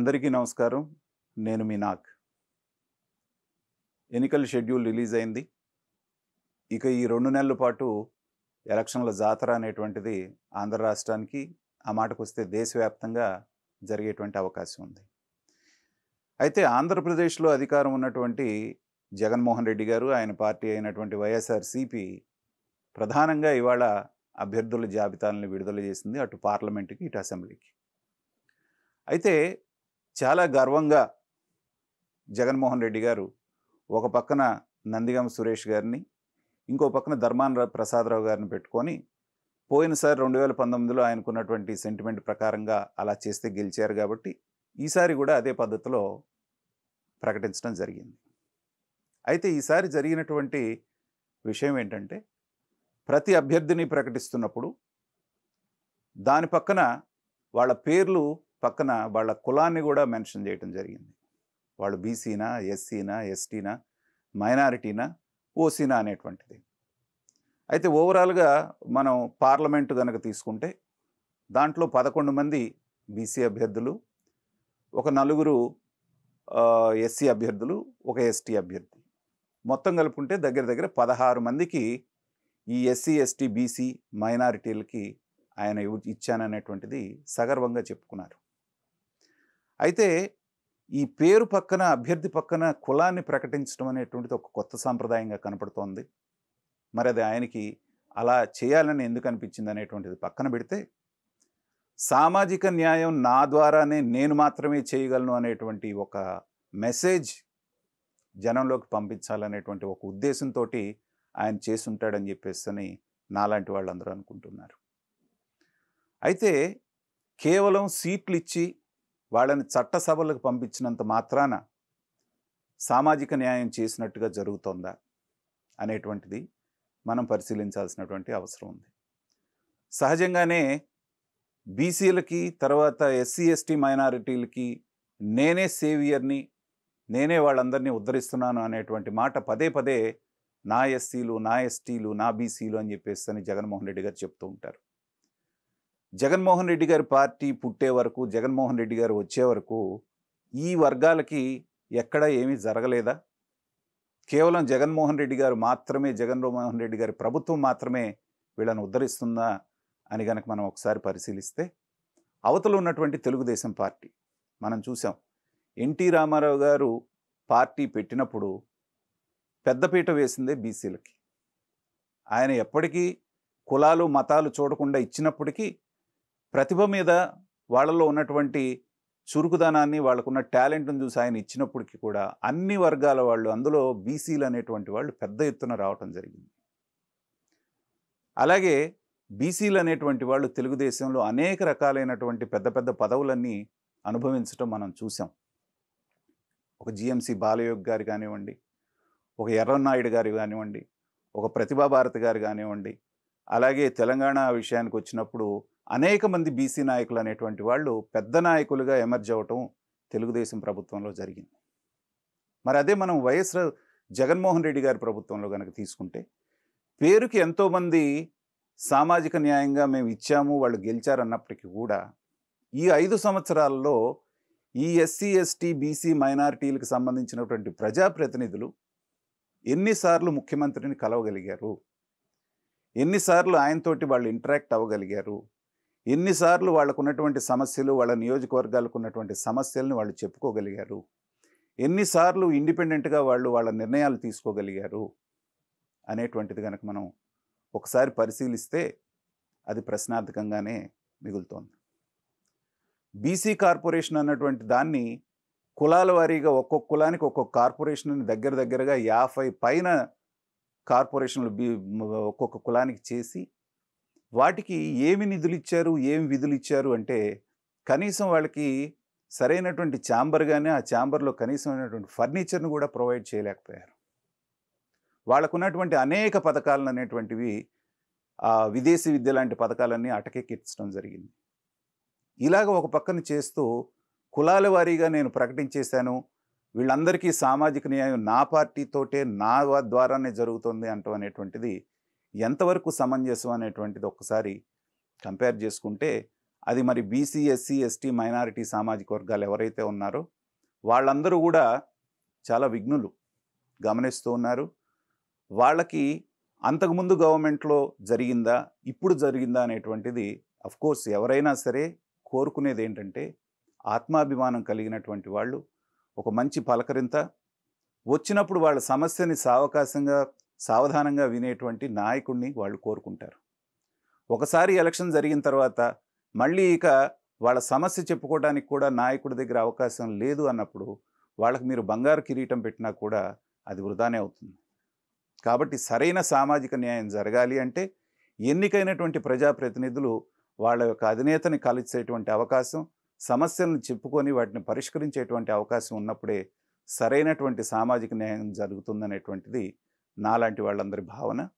అందరికీ నమస్కారం నేను మీ నాక్ ఎన్నికల షెడ్యూల్ రిలీజ్ అయింది ఇక ఈ రెండు నెలల పాటు ఎలక్షన్ల జాతర అనేటువంటిది ఆంధ్ర రాష్ట్రానికి ఆ మాటకు వస్తే దేశవ్యాప్తంగా జరిగేటువంటి అవకాశం ఉంది అయితే ఆంధ్రప్రదేశ్లో అధికారం ఉన్నటువంటి జగన్మోహన్ రెడ్డి గారు ఆయన పార్టీ అయినటువంటి వైఎస్ఆర్సీపీ ప్రధానంగా ఇవాళ అభ్యర్థుల జాబితాలను విడుదల చేసింది అటు పార్లమెంటుకి ఇటు అసెంబ్లీకి అయితే చాలా గర్వంగా జగన్మోహన్ రెడ్డి గారు ఒక పక్కన నందిగామ సురేష్ గారిని ఇంకో పక్కన ధర్మాన ప్రసాదరావు గారిని పెట్టుకొని పోయినసారి రెండు వేల పంతొమ్మిదిలో ఆయనకున్నటువంటి సెంటిమెంట్ ప్రకారంగా అలా చేస్తే గెలిచారు కాబట్టి ఈసారి కూడా అదే పద్ధతిలో ప్రకటించడం జరిగింది అయితే ఈసారి జరిగినటువంటి విషయం ఏంటంటే ప్రతి అభ్యర్థిని ప్రకటిస్తున్నప్పుడు దాని పక్కన వాళ్ళ పేర్లు పక్కన వాళ్ళ కులాన్ని కూడా మెన్షన్ చేయడం జరిగింది వాళ్ళు బీసీనా ఎస్సీనా ఎస్టీనా మైనారిటీనా ఓసీనా అనేటువంటిది అయితే ఓవరాల్గా మనం పార్లమెంటు కనుక తీసుకుంటే దాంట్లో పదకొండు మంది బీసీ అభ్యర్థులు ఒక నలుగురు ఎస్సీ అభ్యర్థులు ఒక ఎస్టీ అభ్యర్థి మొత్తం కలుపుకుంటే దగ్గర దగ్గర పదహారు మందికి ఈ ఎస్సీ ఎస్టీ బీసీ మైనారిటీలకి ఆయన ఇచ్చాననేటువంటిది సగర్వంగా చెప్పుకున్నారు అయితే ఈ పేరు పక్కన అభ్యర్థి పక్కన కులాన్ని ప్రకటించడం అనేటువంటిది ఒక కొత్త సాంప్రదాయంగా కనపడుతోంది మరి అది ఆయనకి అలా చేయాలని ఎందుకు అనిపించింది అనేటువంటిది పక్కన పెడితే సామాజిక న్యాయం నా ద్వారానే నేను మాత్రమే చేయగలను అనేటువంటి ఒక మెసేజ్ జనంలోకి పంపించాలనేటువంటి ఒక ఉద్దేశంతో ఆయన చేసుంటాడని చెప్పేసి నాలాంటి వాళ్ళందరూ అనుకుంటున్నారు అయితే కేవలం సీట్లు ఇచ్చి వాళ్ళని చట్టసభలకు పంపించినంత మాత్రాన సామాజిక న్యాయం చేసినట్టుగా జరుగుతోందా అనేటువంటిది మనం పరిశీలించాల్సినటువంటి అవసరం ఉంది సహజంగానే బీసీలకి తర్వాత ఎస్సీ ఎస్టీ మైనారిటీలకి నేనే సేవియర్ని నేనే వాళ్ళందరినీ ఉద్ధరిస్తున్నాను అనేటువంటి మాట పదే పదే నా ఎస్సీలు నా ఎస్టీలు నా బీసీలు అని చెప్పేసి అని జగన్మోహన్ రెడ్డి గారు చెప్తూ ఉంటారు జగన్మోహన్ రెడ్డి గారి పార్టీ పుట్టే వరకు జగన్మోహన్ రెడ్డి గారు వచ్చే వరకు ఈ వర్గాలకి ఎక్కడ ఏమీ జరగలేదా కేవలం జగన్మోహన్ రెడ్డి గారు మాత్రమే జగన్మోహన్ రెడ్డి గారి ప్రభుత్వం మాత్రమే వీళ్ళను ఉద్ధరిస్తుందా అని గనక మనం ఒకసారి పరిశీలిస్తే అవతలు ఉన్నటువంటి తెలుగుదేశం పార్టీ మనం చూసాం ఎన్టీ రామారావు గారు పార్టీ పెట్టినప్పుడు పెద్దపీట వేసిందే బీసీలకి ఆయన ఎప్పటికీ కులాలు మతాలు చూడకుండా ఇచ్చినప్పటికీ ప్రతిభ మీద వాళ్ళలో ఉన్నటువంటి చురుకుదనాన్ని వాళ్ళకున్న టాలెంట్ను చూసి ఆయన ఇచ్చినప్పటికీ కూడా అన్ని వర్గాల వాళ్ళు అందులో బీసీలు అనేటువంటి వాళ్ళు పెద్ద ఎత్తున రావటం జరిగింది అలాగే బీసీలు అనేటువంటి వాళ్ళు తెలుగుదేశంలో అనేక రకాలైనటువంటి పెద్ద పెద్ద పదవులన్నీ అనుభవించడం మనం చూసాం ఒక జిఎంసి బాలయోగ్ గారు కానివ్వండి ఒక ఎర్రనాయుడు గారు కానివ్వండి ఒక ప్రతిభాభారతి గారు కానివ్వండి అలాగే తెలంగాణ విషయానికి వచ్చినప్పుడు అనేక మంది బీసీ నాయకులు అనేటువంటి వాళ్ళు పెద్ద నాయకులుగా ఎమర్జ్ అవటం తెలుగుదేశం ప్రభుత్వంలో జరిగింది మరి అదే మనం వైఎస్ జగన్మోహన్ రెడ్డి గారి ప్రభుత్వంలో కనుక తీసుకుంటే పేరుకి ఎంతోమంది సామాజిక న్యాయంగా మేము ఇచ్చాము వాళ్ళు గెలిచారన్నప్పటికీ కూడా ఈ ఐదు సంవత్సరాల్లో ఈ ఎస్సీ ఎస్టీ బీసీ మైనారిటీలకు సంబంధించినటువంటి ప్రజాప్రతినిధులు ఎన్నిసార్లు ముఖ్యమంత్రిని కలవగలిగారు ఎన్నిసార్లు ఆయనతోటి వాళ్ళు ఇంటరాక్ట్ అవ్వగలిగారు ఎన్నిసార్లు వాళ్ళకు ఉన్నటువంటి సమస్యలు వాళ్ళ నియోజకవర్గాలకు ఉన్నటువంటి సమస్యలను వాళ్ళు చెప్పుకోగలిగారు ఎన్నిసార్లు ఇండిపెండెంట్గా వాళ్ళు వాళ్ళ నిర్ణయాలు తీసుకోగలిగారు అనేటువంటిది కనుక మనం ఒకసారి పరిశీలిస్తే అది ప్రశ్నార్థకంగానే మిగులుతోంది బీసీ కార్పొరేషన్ అన్నటువంటి దాన్ని కులాల వారీగా ఒక్కొక్క కులానికి ఒక్కొక్క కార్పొరేషన్ దగ్గర దగ్గరగా యాభై పైన కార్పొరేషన్లు బీ ఒక్కొక్క కులానికి చేసి వాటికి ఏమి నిధులు ఇచ్చారు ఏమి విధులు ఇచ్చారు అంటే కనీసం వాళ్ళకి సరైనటువంటి ఛాంబర్ కానీ ఆ ఛాంబర్లో కనీసమైనటువంటి ఫర్నిచర్ను కూడా ప్రొవైడ్ చేయలేకపోయారు వాళ్ళకున్నటువంటి అనేక పథకాలను అనేటువంటివి విదేశీ విద్య లాంటి పథకాలన్నీ అటకెక్కించడం జరిగింది ఇలాగ ఒక పక్కన చేస్తూ కులాల వారీగా నేను ప్రకటించేశాను వీళ్ళందరికీ సామాజిక న్యాయం నా పార్టీతోటే నా ద్వారానే జరుగుతుంది అంటం అనేటువంటిది ఎంతవరకు సమంజసం అనేటువంటిది ఒక్కసారి కంపేర్ చేసుకుంటే అది మరి బీసీ ఎస్సీ ఎస్టీ మైనారిటీ సామాజిక వర్గాలు ఎవరైతే ఉన్నారో వాళ్ళందరూ కూడా చాలా విఘ్నులు గమనిస్తూ ఉన్నారు వాళ్ళకి అంతకుముందు గవర్నమెంట్లో జరిగిందా ఇప్పుడు జరిగిందా అనేటువంటిది అఫ్కోర్స్ ఎవరైనా సరే కోరుకునేది ఏంటంటే ఆత్మాభిమానం కలిగినటువంటి వాళ్ళు ఒక మంచి పలకరింత వచ్చినప్పుడు వాళ్ళ సమస్యని సావకాశంగా సావధానంగా వినేటువంటి నాయకుడిని వాళ్ళు కోరుకుంటారు ఒకసారి ఎలక్షన్ జరిగిన తర్వాత మళ్ళీ ఇక వాళ్ళ సమస్య చెప్పుకోవడానికి కూడా నాయకుడి దగ్గర అవకాశం లేదు అన్నప్పుడు వాళ్ళకి మీరు బంగారు కిరీటం పెట్టినా కూడా అది వృధానే అవుతుంది కాబట్టి సరైన సామాజిక న్యాయం జరగాలి అంటే ఎన్నికైనటువంటి ప్రజాప్రతినిధులు వాళ్ళ యొక్క అధినేతని కలిసేటువంటి అవకాశం సమస్యలను చెప్పుకొని వాటిని పరిష్కరించేటువంటి అవకాశం ఉన్నప్పుడే సరైనటువంటి సామాజిక న్యాయం జరుగుతుందనేటువంటిది నాలాంటి వాళ్ళందరి భావన